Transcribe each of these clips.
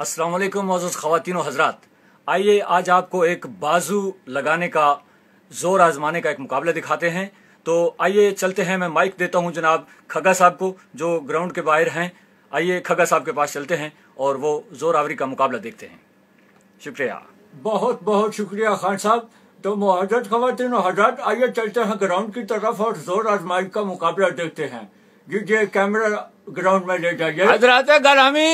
असलम मौजूद ख़वान हजरात आइए आज आपको एक बाजू लगाने का जोर आजमाने का एक मुकाबला दिखाते हैं तो आइए चलते हैं मैं माइक देता हूं जनाब खगा साहब को जो ग्राउंड के बाहर हैं आइए खगा साहब के पास चलते हैं और वो जोर आवरी का मुकाबला देखते हैं शुक्रिया बहुत बहुत शुक्रिया खान साहब तो मुआजत खवतिन हजरात आइए चलते हैं ग्राउंड की तरफ और जोर आजमाइश का मुकाबला देखते हैं जी जी कैमरा ग्राउंड में ले जाइए हजरात गरामी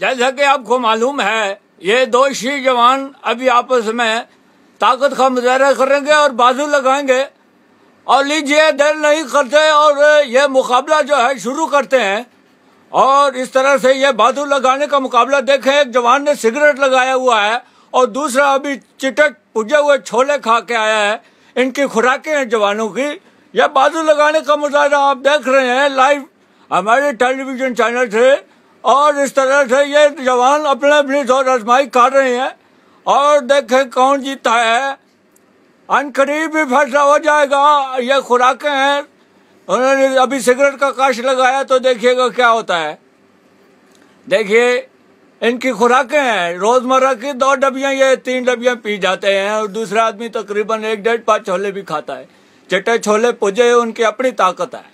जैसा कि आपको मालूम है ये दो शी जवान अभी आपस में ताकत का मुजाहरा करेंगे और बाजू लगाएंगे और लीजिए देर नहीं करते और ये मुकाबला जो है शुरू करते हैं और इस तरह से ये बाजू लगाने का मुकाबला देखें एक जवान ने सिगरेट लगाया हुआ है और दूसरा अभी चिटक पुजे हुए छोले खा के आया है इनकी खुराकें हैं जवानों की यह बाजू लगाने का मुजाहरा आप देख रहे हैं लाइव हमारे टेलीविजन चैनल से और इस तरह से ये जवान अपने अपनी जोर आजमाई कर रहे हैं और देखे कौन जीता है अन करीब भी फैसला हो जाएगा ये खुराकें हैं उन्होंने अभी सिगरेट का काश लगाया तो देखिएगा क्या होता है देखिए इनकी खुराकें हैं रोजमर्रा की दो डबियां ये तीन डबियां पी जाते हैं और दूसरा आदमी तकरीबन एक डेढ़ पाँच छोले भी खाता है चटे छोले पुजे उनकी अपनी ताकत है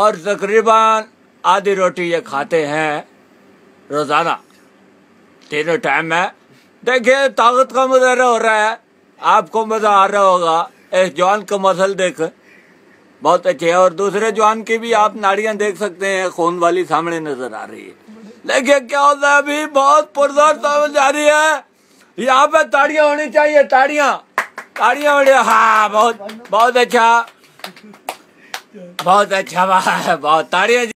और तकरीबन आधी रोटी ये खाते हैं रोजाना तीनों टाइम में देखिए ताकत का मुजहरा हो रहा है आपको मजा आ रहा होगा इस जवान का मसल देख बहुत अच्छे है और दूसरे जवान की भी आप नाड़ियां देख सकते हैं खून वाली सामने नजर आ रही है देखिए क्या होता है अभी बहुत पुरजोर समझ आ रही है यहाँ पे ताड़िया होनी चाहिए ताड़िया ताड़िया होनी हाँ बहुत बहुत अच्छा बहुत अच्छा बहुत ताड़िया